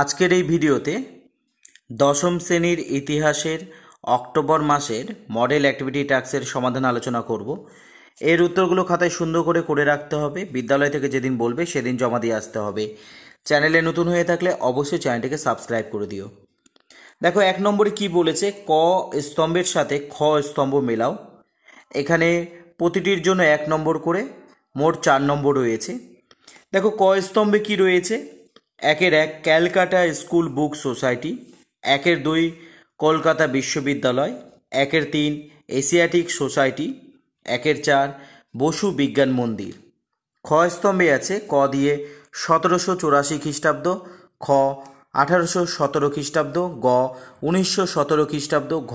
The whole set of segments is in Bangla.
আজকের এই ভিডিওতে দশম শ্রেণীর ইতিহাসের অক্টোবর মাসের মডেল অ্যাক্টিভিটি ট্যাক্সের সমাধান আলোচনা করব এর উত্তরগুলো খাতায় সুন্দর করে করে রাখতে হবে বিদ্যালয় থেকে যেদিন বলবে সেদিন জমা দিয়ে আসতে হবে চ্যানেলে নতুন হয়ে থাকলে অবশ্যই চ্যানেলটিকে সাবস্ক্রাইব করে দিও দেখো এক নম্বরে কি বলেছে ক স্তম্ভের সাথে খ স্তম্ভ মেলাও এখানে প্রতিটির জন্য এক নম্বর করে মোট চার নম্বর রয়েছে দেখো ক স্তম্ভে কি রয়েছে একের এক ক্যালকাটা স্কুল বুক সোসাইটি একের দুই কলকাতা বিশ্ববিদ্যালয় একের তিন এশিয়াটিক সোসাইটি একের চার বসু বিজ্ঞান মন্দির খ স্তম্ভে আছে ক দিয়ে সতেরোশো চুরাশি খ্রিস্টাব্দ খ আঠারোশো সতেরো খ্রিস্টাব্দ গ উনিশশো সতেরো খ্রিস্টাব্দ ঘ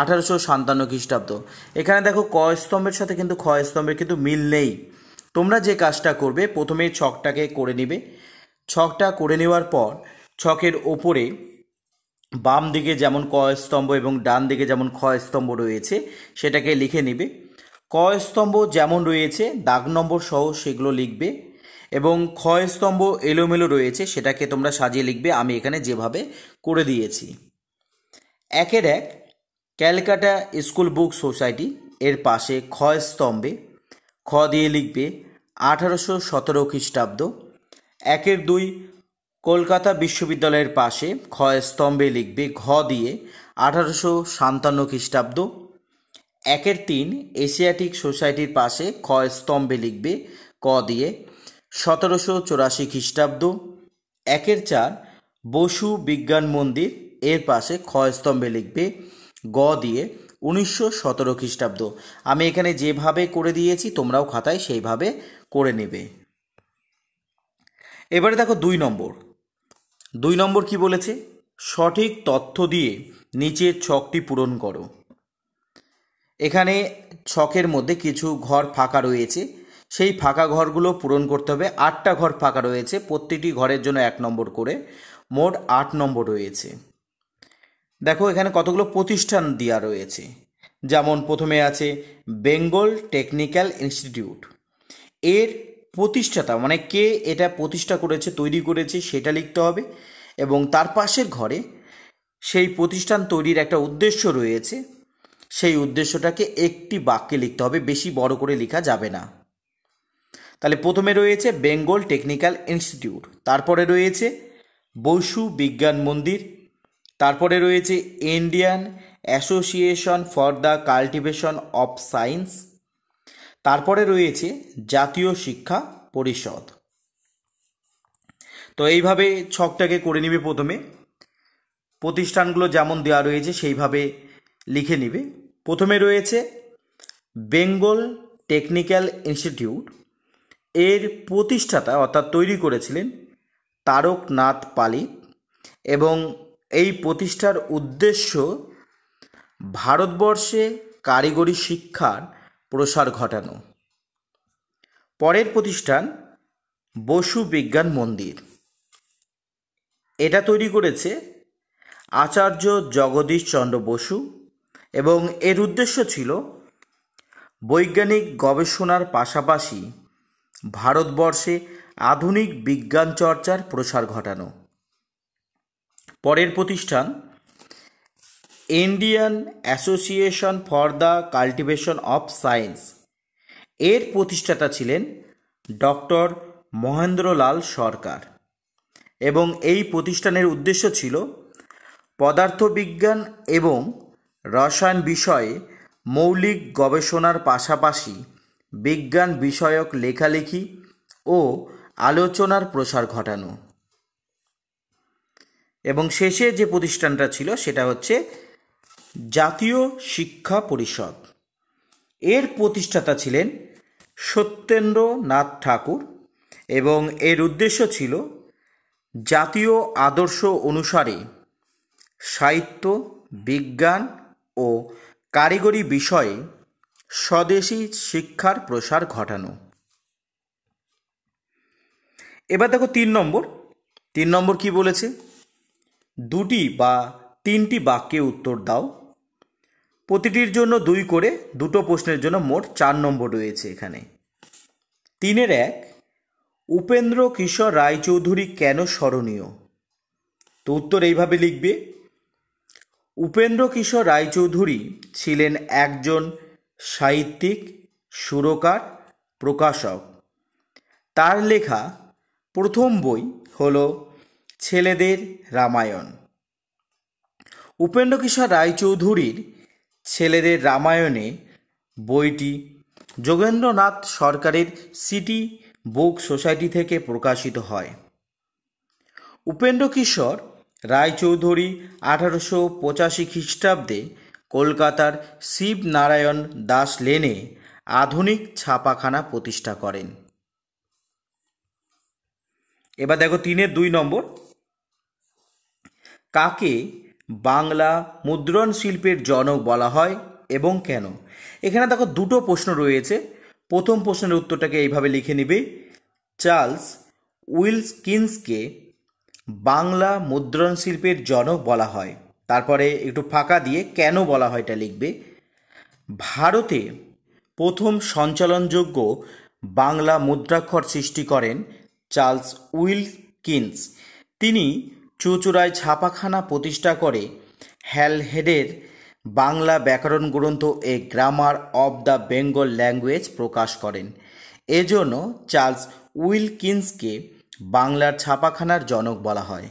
আঠারোশো সান্তান্ন খ্রিস্টাব্দ এখানে দেখো ক স্তম্ভের সাথে কিন্তু খ স্তম্ভের কিন্তু মিল নেই তোমরা যে কাজটা করবে প্রথমে ছকটাকে করে নিবে ছকটা করে নেওয়ার পর ছকের ওপরে বাম দিকে যেমন কয়স্তম্ভ স্তম্ভ এবং ডান দিকে যেমন ক্ষয়স্তম্ভ রয়েছে সেটাকে লিখে নেবে ক স্তম্ভ যেমন রয়েছে দাগ নম্বর সহ সেগুলো লিখবে এবং ক্ষয়স্তম্ভ এলোমেলো রয়েছে সেটাকে তোমরা সাজিয়ে লিখবে আমি এখানে যেভাবে করে দিয়েছি একের এক ক্যালকাটা স্কুল বুক সোসাইটি এর পাশে ক্ষয়স্তম্ভে খ দিয়ে লিখবে আঠারোশো সতেরো খ্রিস্টাব্দ একের দুই কলকাতা বিশ্ববিদ্যালয়ের পাশে ক্ষয় স্তম্ভে লিখবে ঘ দিয়ে আঠারোশো সাতান্ন খ্রিস্টাব্দ একের তিন এশিয়াটিক সোসাইটির পাশে ক্ষয় স্তম্ভে লিখবে ক দিয়ে সতেরোশো চৌরাশি খ্রিস্টাব্দ একের চার বসু বিজ্ঞান মন্দির এর পাশে ক্ষয় স্তম্ভে লিখবে গ দিয়ে উনিশশো সতেরো খ্রিস্টাব্দ আমি এখানে যেভাবে করে দিয়েছি তোমরাও খাতায় সেইভাবে করে নেবে এবারে দেখো দুই নম্বর দুই নম্বর কি বলেছে সঠিক তথ্য দিয়ে নিচের ছকটি পূরণ করো এখানে ছকের মধ্যে কিছু ঘর ফাঁকা রয়েছে সেই ফাঁকা ঘরগুলো পূরণ করতে হবে আটটা ঘর ফাঁকা রয়েছে প্রত্যেকটি ঘরের জন্য এক নম্বর করে মোট আট নম্বর রয়েছে দেখো এখানে কতগুলো প্রতিষ্ঠান দেওয়া রয়েছে যেমন প্রথমে আছে বেঙ্গল টেকনিক্যাল ইনস্টিটিউট এর প্রতিষ্ঠাতা মানে কে এটা প্রতিষ্ঠা করেছে তৈরি করেছে সেটা লিখতে হবে এবং তার পাশের ঘরে সেই প্রতিষ্ঠান তৈরির একটা উদ্দেশ্য রয়েছে সেই উদ্দেশ্যটাকে একটি বাক্যে লিখতে হবে বেশি বড় করে লেখা যাবে না তাহলে প্রথমে রয়েছে বেঙ্গল টেকনিক্যাল ইনস্টিটিউট তারপরে রয়েছে বসু বিজ্ঞান মন্দির তারপরে রয়েছে Indian association for the cultivation of science তারপরে রয়েছে জাতীয় শিক্ষা পরিষদ তো এইভাবে ছকটাকে করে নিবে প্রথমে প্রতিষ্ঠানগুলো যেমন দেওয়া রয়েছে সেইভাবে লিখে নিবে প্রথমে রয়েছে বেঙ্গল টেকনিক্যাল ইনস্টিটিউট এর প্রতিষ্ঠাতা অর্থাৎ তৈরি করেছিলেন তারকনাথ পালি এবং এই প্রতিষ্ঠার উদ্দেশ্য ভারতবর্ষে কারিগরি শিক্ষার প্রসার ঘটানো পরের প্রতিষ্ঠান বসু বিজ্ঞান মন্দির এটা তৈরি করেছে আচার্য জগদীশ চন্দ্র বসু এবং এর উদ্দেশ্য ছিল বৈজ্ঞানিক গবেষণার পাশাপাশি ভারতবর্ষে আধুনিক বিজ্ঞান চর্চার প্রসার ঘটানো পরের প্রতিষ্ঠান Indian association for the cultivation of science এর প্রতিষ্ঠাতা ছিলেন ডক্টর মহেন্দ্রলাল সরকার এবং এই প্রতিষ্ঠানের উদ্দেশ্য ছিল পদার্থবিজ্ঞান এবং রসায়ন বিষয়ে মৌলিক গবেষণার পাশাপাশি বিজ্ঞান বিষয়ক লেখালেখি ও আলোচনার প্রসার ঘটানো এবং শেষে যে প্রতিষ্ঠানটা ছিল সেটা হচ্ছে জাতীয় শিক্ষা পরিষদ এর প্রতিষ্ঠাতা ছিলেন সত্যেন্দ্রনাথ ঠাকুর এবং এর উদ্দেশ্য ছিল জাতীয় আদর্শ অনুসারে সাহিত্য বিজ্ঞান ও কারিগরি বিষয়ে স্বদেশি শিক্ষার প্রসার ঘটানো এবার দেখো তিন নম্বর তিন নম্বর কি বলেছে দুটি বা তিনটি বাক্যে উত্তর দাও প্রতিটির জন্য দুই করে দুটো প্রশ্নের জন্য মোট চার নম্বর রয়েছে এখানে তিনের এক উপেন্দ্র কিশোর রায়চৌধুরী কেন স্মরণীয় তো উত্তর এইভাবে লিখবে উপেন্দ্র কিশোর রায়চৌধুরী ছিলেন একজন সাহিত্যিক সুরকার প্রকাশক তার লেখা প্রথম বই হল ছেলেদের রামায়ণ উপেন্দ্র কিশোর রায়চৌধুরীর ছেলেদের রামায়ণে বইটি যোগেন্দ্রনাথ সরকারের সিটি বুক সোসাইটি থেকে প্রকাশিত হয় উপেন্দ্র কিশোর রায়চৌধুরী আঠারোশো পঁচাশি খ্রিস্টাব্দে কলকাতার শিবনারায়ণ দাস লেনে আধুনিক ছাপাখানা প্রতিষ্ঠা করেন এবার দেখো তিনের দুই নম্বর কাকে বাংলা মুদ্রণ শিল্পের জনক বলা হয় এবং কেন এখানে দেখো দুটো প্রশ্ন রয়েছে প্রথম প্রশ্নের উত্তরটাকে এইভাবে লিখে নিবে চার্লস উইলস কিন্সকে বাংলা মুদ্রণ শিল্পের জনক বলা হয় তারপরে একটু ফাঁকা দিয়ে কেন বলা হয় এটা লিখবে ভারতে প্রথম সঞ্চালনযোগ্য বাংলা মুদ্রাক্ষর সৃষ্টি করেন চার্লস কিন্স তিনি চুচুড়ায় ছাপাখানা প্রতিষ্ঠা করে হ্যালহেডের বাংলা ব্যাকরণ গ্রন্থ a grammar of the Bengal language প্রকাশ করেন এজন্য চার্লস উইলকিন্সকে বাংলার ছাপাখানার জনক বলা হয়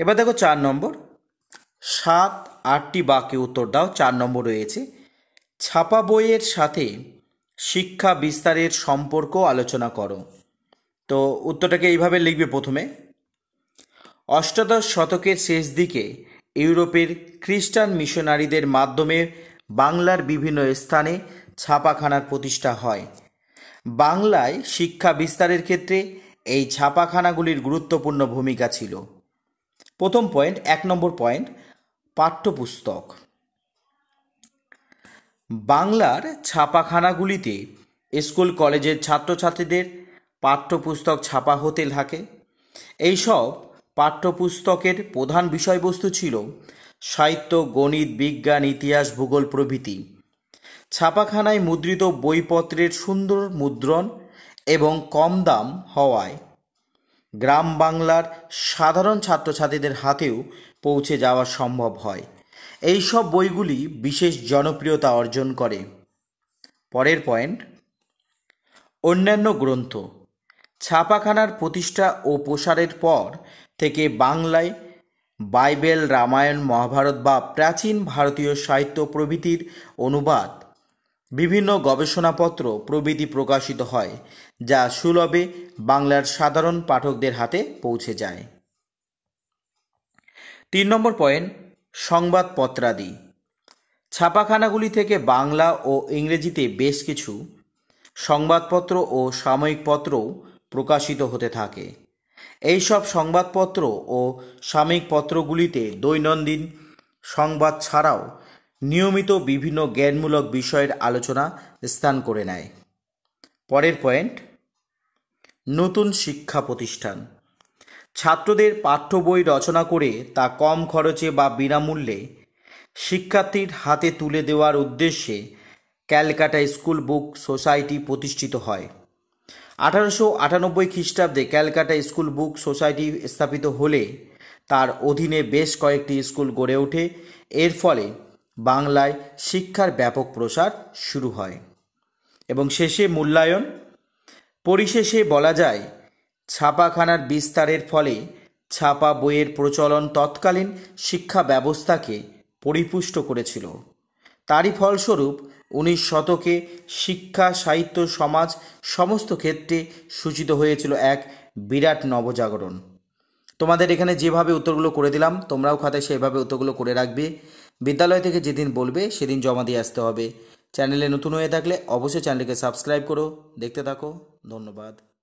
এবার দেখো চার নম্বর সাত আটটি বাক্যে উত্তর দাও চার নম্বর রয়েছে ছাপা বইয়ের সাথে শিক্ষা বিস্তারের সম্পর্ক আলোচনা করো তো উত্তরটাকে এইভাবে লিখবে প্রথমে অষ্টাদশ শতকের শেষ দিকে ইউরোপের খ্রিস্টান মিশনারিদের মাধ্যমে বাংলার বিভিন্ন স্থানে ছাপাখানার প্রতিষ্ঠা হয় বাংলায় শিক্ষা বিস্তারের ক্ষেত্রে এই ছাপাখানাগুলির গুরুত্বপূর্ণ ভূমিকা ছিল প্রথম পয়েন্ট এক নম্বর পয়েন্ট পাঠ্যপুস্তক বাংলার ছাপাখানাগুলিতে স্কুল কলেজের ছাত্রছাত্রীদের পাঠ্যপুস্তক ছাপা হতে থাকে এইসব পাঠ্যপুস্তকের প্রধান বিষয়বস্তু ছিল সাহিত্য গণিত বিজ্ঞান ইতিহাস ভূগোল প্রভৃতি ছাপাখানায় মুদ্রিত বইপত্রের সুন্দর মুদ্রণ এবং কম দাম হওয়ায় গ্রাম বাংলার সাধারণ ছাত্রছাত্রীদের হাতেও পৌঁছে যাওয়া সম্ভব হয় এই সব বইগুলি বিশেষ জনপ্রিয়তা অর্জন করে পরের পয়েন্ট অন্যান্য গ্রন্থ ছাপাখানার প্রতিষ্ঠা ও প্রসারের পর থেকে বাংলায় বাইবেল রামায়ণ মহাভারত বা প্রাচীন ভারতীয় সাহিত্য প্রভৃতির অনুবাদ বিভিন্ন গবেষণাপত্র প্রভৃতি প্রকাশিত হয় যা সুলভে বাংলার সাধারণ পাঠকদের হাতে পৌঁছে যায় তিন নম্বর পয়েন্ট সংবাদপত্রাদি ছাপাখানাগুলি থেকে বাংলা ও ইংরেজিতে বেশ কিছু সংবাদপত্র ও সাময়িক পত্রও প্রকাশিত হতে থাকে এইসব সংবাদপত্র ও সাময়িক পত্রগুলিতে দৈনন্দিন সংবাদ ছাড়াও নিয়মিত বিভিন্ন জ্ঞানমূলক বিষয়ের আলোচনা স্থান করে নেয় পরের পয়েন্ট নতুন শিক্ষা প্রতিষ্ঠান ছাত্রদের পাঠ্য বই রচনা করে তা কম খরচে বা বিনামূল্যে শিক্ষার্থীর হাতে তুলে দেওয়ার উদ্দেশ্যে ক্যালকাটা স্কুল বুক সোসাইটি প্রতিষ্ঠিত হয় আঠারোশো আটানব্বই খ্রিস্টাব্দে ক্যালকাটা স্কুল বুক সোসাইটি স্থাপিত হলে তার অধীনে বেশ কয়েকটি স্কুল গড়ে ওঠে এর ফলে বাংলায় শিক্ষার ব্যাপক প্রসার শুরু হয় এবং শেষে মূল্যায়ন পরিশেষে বলা যায় ছাপাখানার বিস্তারের ফলে ছাপা বইয়ের প্রচলন তৎকালীন শিক্ষা ব্যবস্থাকে পরিপুষ্ট করেছিল তারই ফলস্বরূপ উনিশ শতকে শিক্ষা সাহিত্য সমাজ সমস্ত ক্ষেত্রে সূচিত হয়েছিল এক বিরাট নবজাগরণ তোমাদের এখানে যেভাবে উত্তরগুলো করে দিলাম তোমরাও খাতায় সেভাবে উত্তরগুলো করে রাখবে বিদ্যালয় থেকে যেদিন বলবে সেদিন জমা দিয়ে আসতে হবে চ্যানেলে নতুন হয়ে থাকলে অবশ্যই চ্যানেলকে সাবস্ক্রাইব করো দেখতে থাকো ধন্যবাদ